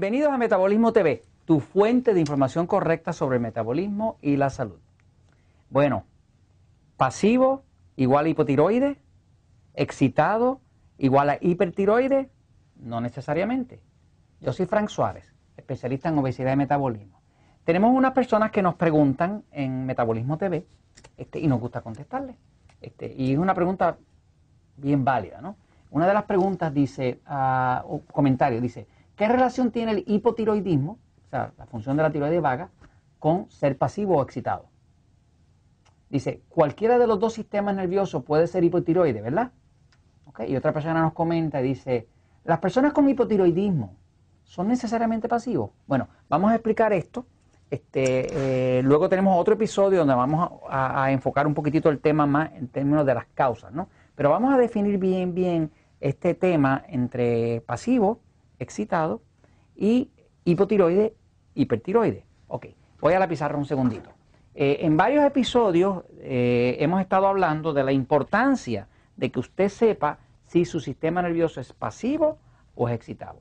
Bienvenidos a Metabolismo TV, tu fuente de información correcta sobre el metabolismo y la salud. Bueno, pasivo igual a hipotiroides? excitado igual a hipertiroides? no necesariamente. Yo soy Frank Suárez, especialista en obesidad y metabolismo. Tenemos unas personas que nos preguntan en Metabolismo TV este, y nos gusta contestarles. Este, y es una pregunta bien válida, ¿no? Una de las preguntas dice, ah, o comentario dice, ¿Qué relación tiene el hipotiroidismo, o sea, la función de la tiroides vaga, con ser pasivo o excitado? Dice, cualquiera de los dos sistemas nerviosos puede ser hipotiroide, ¿verdad? Y otra persona nos comenta y dice, ¿las personas con hipotiroidismo son necesariamente pasivos? Bueno, vamos a explicar esto. Este, eh, luego tenemos otro episodio donde vamos a, a, enfocar un poquitito el tema más en términos de las causas, ¿no? Pero vamos a definir bien, bien este tema entre pasivo excitado y hipotiroide, hipertiroide. Ok, voy a la pizarra un segundito. Eh, en varios episodios eh, hemos estado hablando de la importancia de que usted sepa si su sistema nervioso es pasivo o es excitado.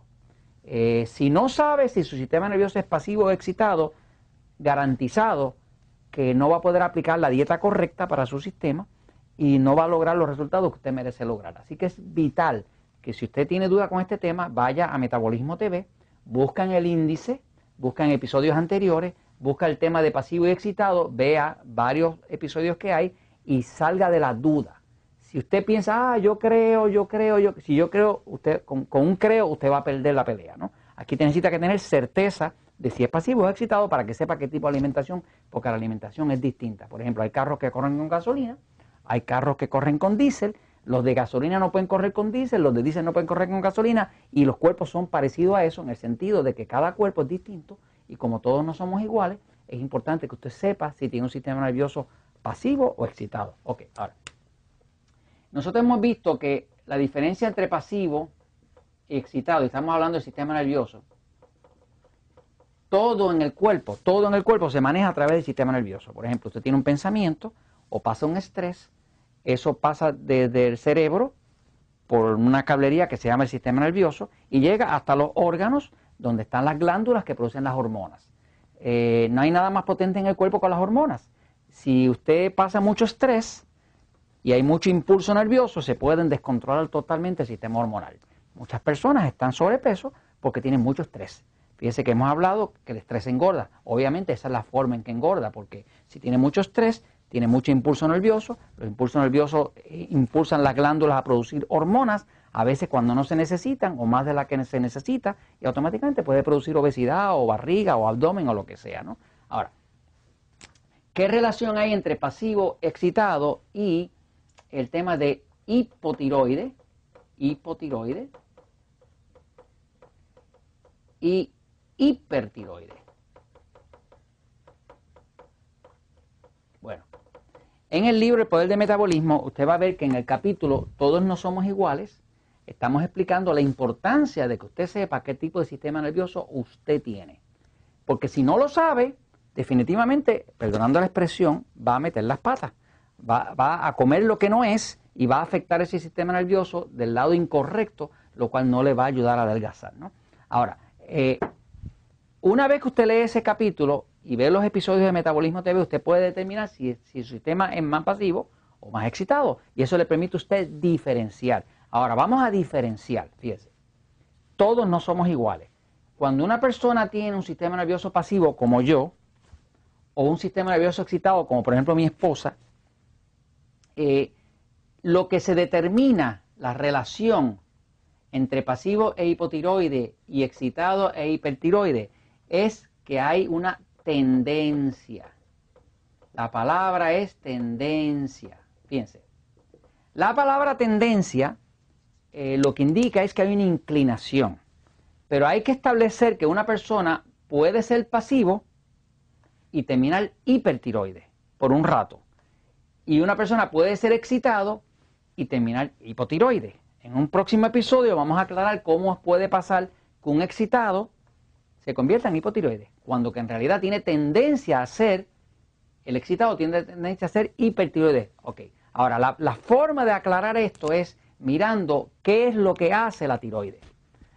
Eh, si no sabe si su sistema nervioso es pasivo o excitado, garantizado que no va a poder aplicar la dieta correcta para su sistema y no va a lograr los resultados que usted merece lograr. Así que es vital que si usted tiene duda con este tema, vaya a Metabolismo TV, busca en el índice, busca en episodios anteriores, busca el tema de pasivo y excitado, vea varios episodios que hay y salga de la duda. Si usted piensa, ah, yo creo, yo creo, yo, si yo creo, usted con, un creo usted va a perder la pelea, ¿no? Aquí necesita que tener certeza de si es pasivo o excitado para que sepa qué tipo de alimentación, porque la alimentación es distinta. Por ejemplo, hay carros que corren con gasolina, hay carros que corren con diésel, los de gasolina no pueden correr con diésel, los de diésel no pueden correr con gasolina y los cuerpos son parecidos a eso en el sentido de que cada cuerpo es distinto y como todos no somos iguales, es importante que usted sepa si tiene un sistema nervioso pasivo o excitado. Ok, ahora. Nosotros hemos visto que la diferencia entre pasivo y excitado, y estamos hablando del sistema nervioso, todo en el cuerpo, todo en el cuerpo se maneja a través del sistema nervioso. Por ejemplo, usted tiene un pensamiento o pasa un estrés eso pasa desde el cerebro por una cablería que se llama el sistema nervioso y llega hasta los órganos donde están las glándulas que producen las hormonas. Eh, no hay nada más potente en el cuerpo que las hormonas. Si usted pasa mucho estrés y hay mucho impulso nervioso, se pueden descontrolar totalmente el sistema hormonal. Muchas personas están sobrepeso porque tienen mucho estrés. Fíjese que hemos hablado que el estrés engorda. Obviamente esa es la forma en que engorda, porque si tiene mucho estrés, tiene mucho impulso nervioso, los impulsos nerviosos eh, impulsan las glándulas a producir hormonas, a veces cuando no se necesitan o más de las que se necesita, y automáticamente puede producir obesidad o barriga o abdomen o lo que sea, ¿no? Ahora, ¿qué relación hay entre pasivo excitado y el tema de hipotiroide, hipotiroide y hipertiroide? En el libro El Poder del Metabolismo, usted va a ver que en el capítulo Todos no somos iguales, estamos explicando la importancia de que usted sepa qué tipo de sistema nervioso usted tiene. Porque si no lo sabe, definitivamente, perdonando la expresión, va a meter las patas, va, a comer lo que no es y va a afectar ese sistema nervioso del lado incorrecto, lo cual no le va a ayudar a adelgazar. ¿no? Ahora, eh, una vez que usted lee ese capítulo, y ver los episodios de Metabolismo TV, usted puede determinar si, si su sistema es más pasivo o más excitado. Y eso le permite a usted diferenciar. Ahora, vamos a diferenciar, fíjese. Todos no somos iguales. Cuando una persona tiene un sistema nervioso pasivo como yo, o un sistema nervioso excitado como por ejemplo mi esposa, eh, lo que se determina la relación entre pasivo e hipotiroide y excitado e hipertiroide es que hay una tendencia. La palabra es tendencia. Fíjense. La palabra tendencia eh, lo que indica es que hay una inclinación. Pero hay que establecer que una persona puede ser pasivo y terminar hipertiroide por un rato. Y una persona puede ser excitado y terminar hipotiroide. En un próximo episodio vamos a aclarar cómo puede pasar que un excitado se convierta en hipotiroide cuando que en realidad tiene tendencia a ser, el excitado tiene tendencia a ser hipertiroides, Ok, ahora la, forma de aclarar esto es mirando qué es lo que hace la tiroide.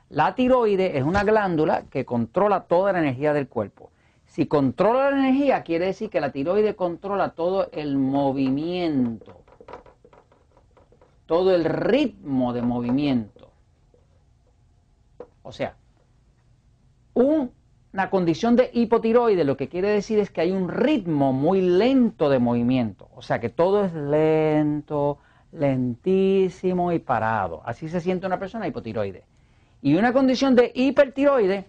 La tiroide es una glándula que controla toda la energía del cuerpo. Si controla la energía, quiere decir que la tiroide controla todo el movimiento, todo el ritmo de movimiento. O sea, un una condición de hipotiroide lo que quiere decir es que hay un ritmo muy lento de movimiento, o sea que todo es lento, lentísimo y parado. Así se siente una persona hipotiroide. Y una condición de hipertiroide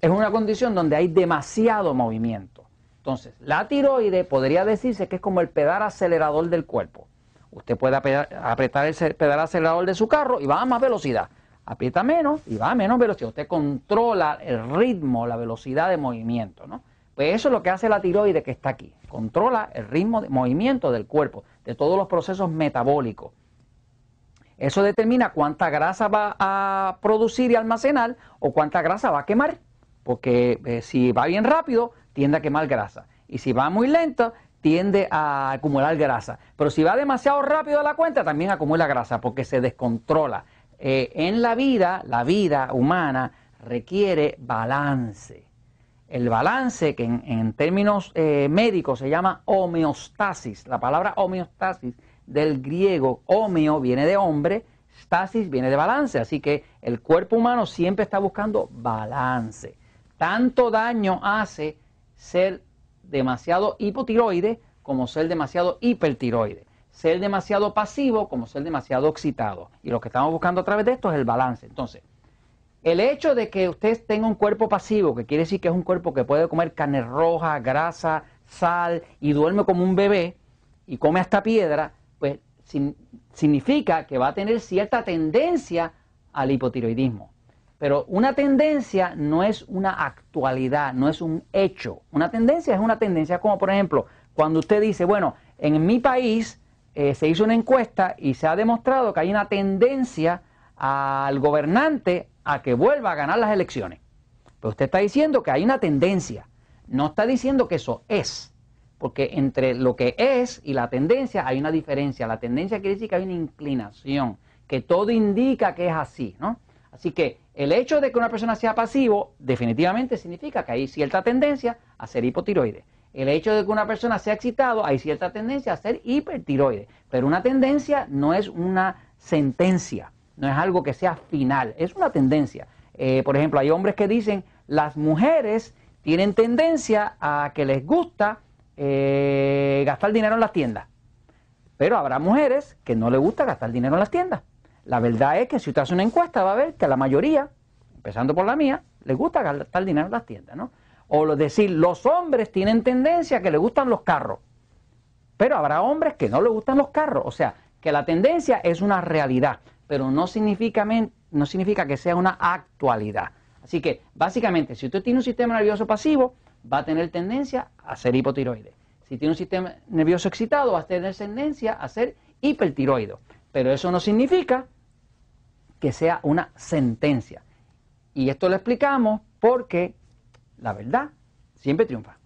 es una condición donde hay demasiado movimiento. Entonces, la tiroide podría decirse que es como el pedal acelerador del cuerpo. Usted puede apretar el pedal acelerador de su carro y va a más velocidad aprieta menos y va a menos velocidad. Usted controla el ritmo, la velocidad de movimiento, ¿no? Pues eso es lo que hace la tiroide que está aquí. Controla el ritmo de movimiento del cuerpo, de todos los procesos metabólicos. Eso determina cuánta grasa va a producir y almacenar o cuánta grasa va a quemar. Porque eh, si va bien rápido, tiende a quemar grasa. Y si va muy lento, tiende a acumular grasa. Pero si va demasiado rápido a la cuenta, también acumula grasa porque se descontrola. Eh, en la vida, la vida humana requiere balance. El balance que en, términos eh, médicos se llama homeostasis. La palabra homeostasis del griego homeo viene de hombre, stasis viene de balance. Así que el cuerpo humano siempre está buscando balance. Tanto daño hace ser demasiado hipotiroide como ser demasiado hipertiroide ser demasiado pasivo como ser demasiado excitado. Y lo que estamos buscando a través de esto es el balance. Entonces, el hecho de que usted tenga un cuerpo pasivo, que quiere decir que es un cuerpo que puede comer carne roja, grasa, sal y duerme como un bebé y come hasta piedra, pues significa que va a tener cierta tendencia al hipotiroidismo. Pero una tendencia no es una actualidad, no es un hecho. Una tendencia es una tendencia como por ejemplo cuando usted dice, bueno, en mi país eh, se hizo una encuesta y se ha demostrado que hay una tendencia al gobernante a que vuelva a ganar las elecciones. Pero usted está diciendo que hay una tendencia, no está diciendo que eso es, porque entre lo que es y la tendencia hay una diferencia. La tendencia quiere decir que hay una inclinación, que todo indica que es así, ¿no? Así que el hecho de que una persona sea pasivo definitivamente significa que hay cierta tendencia a ser hipotiroide. El hecho de que una persona sea excitado, hay cierta tendencia a ser hipertiroide, pero una tendencia no es una sentencia, no es algo que sea final, es una tendencia. Eh, por ejemplo, hay hombres que dicen, las mujeres tienen tendencia a que les gusta eh, gastar dinero en las tiendas, pero habrá mujeres que no les gusta gastar dinero en las tiendas. La verdad es que si usted hace una encuesta va a ver que la mayoría, empezando por la mía, les gusta gastar dinero en las tiendas, ¿no? O decir, los hombres tienen tendencia que les gustan los carros. Pero habrá hombres que no les gustan los carros. O sea, que la tendencia es una realidad, pero no significa, no significa que sea una actualidad. Así que, básicamente, si usted tiene un sistema nervioso pasivo, va a tener tendencia a ser hipotiroide. Si tiene un sistema nervioso excitado, va a tener tendencia a ser hipertiroido. Pero eso no significa que sea una sentencia. Y esto lo explicamos porque la verdad siempre triunfa.